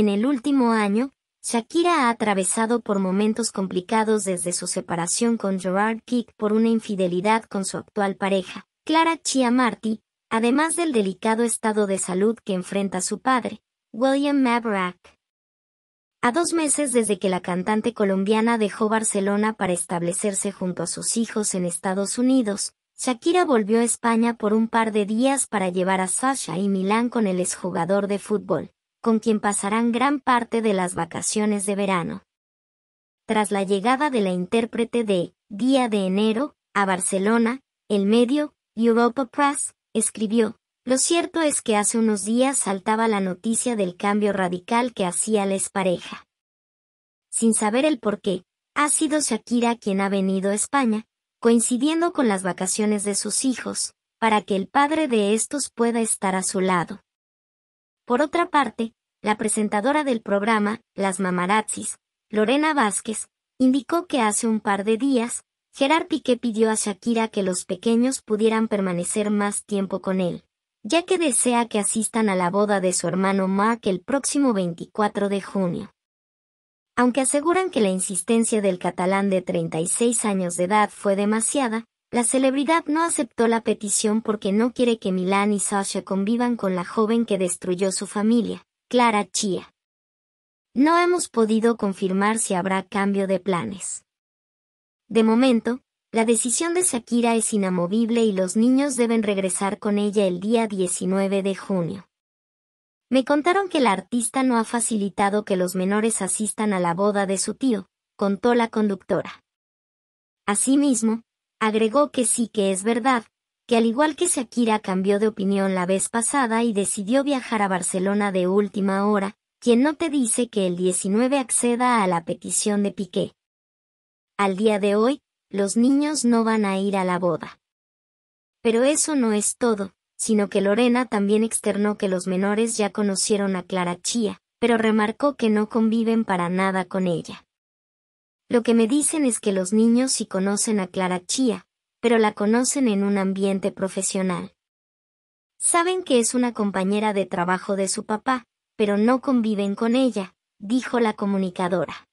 En el último año, Shakira ha atravesado por momentos complicados desde su separación con Gerard Kick por una infidelidad con su actual pareja, Clara Chia Marty, además del delicado estado de salud que enfrenta su padre, William Maverick. A dos meses desde que la cantante colombiana dejó Barcelona para establecerse junto a sus hijos en Estados Unidos, Shakira volvió a España por un par de días para llevar a Sasha y Milán con el exjugador de fútbol, con quien pasarán gran parte de las vacaciones de verano. Tras la llegada de la intérprete de Día de Enero a Barcelona, el medio Europa Press escribió, lo cierto es que hace unos días saltaba la noticia del cambio radical que hacía la pareja. Sin saber el por qué, ha sido Shakira quien ha venido a España, coincidiendo con las vacaciones de sus hijos, para que el padre de estos pueda estar a su lado. Por otra parte, la presentadora del programa, Las Mamarazzis, Lorena Vázquez, indicó que hace un par de días, Gerard Piqué pidió a Shakira que los pequeños pudieran permanecer más tiempo con él, ya que desea que asistan a la boda de su hermano Mark el próximo 24 de junio. Aunque aseguran que la insistencia del catalán de 36 años de edad fue demasiada, la celebridad no aceptó la petición porque no quiere que Milan y Sasha convivan con la joven que destruyó su familia, Clara Chia. No hemos podido confirmar si habrá cambio de planes. De momento, la decisión de Shakira es inamovible y los niños deben regresar con ella el día 19 de junio. Me contaron que la artista no ha facilitado que los menores asistan a la boda de su tío, contó la conductora. Asimismo, Agregó que sí que es verdad, que al igual que Shakira cambió de opinión la vez pasada y decidió viajar a Barcelona de última hora, quien no te dice que el 19 acceda a la petición de Piqué. Al día de hoy, los niños no van a ir a la boda. Pero eso no es todo, sino que Lorena también externó que los menores ya conocieron a Clara Chía, pero remarcó que no conviven para nada con ella. Lo que me dicen es que los niños sí conocen a Clara Chía, pero la conocen en un ambiente profesional. Saben que es una compañera de trabajo de su papá, pero no conviven con ella, dijo la comunicadora.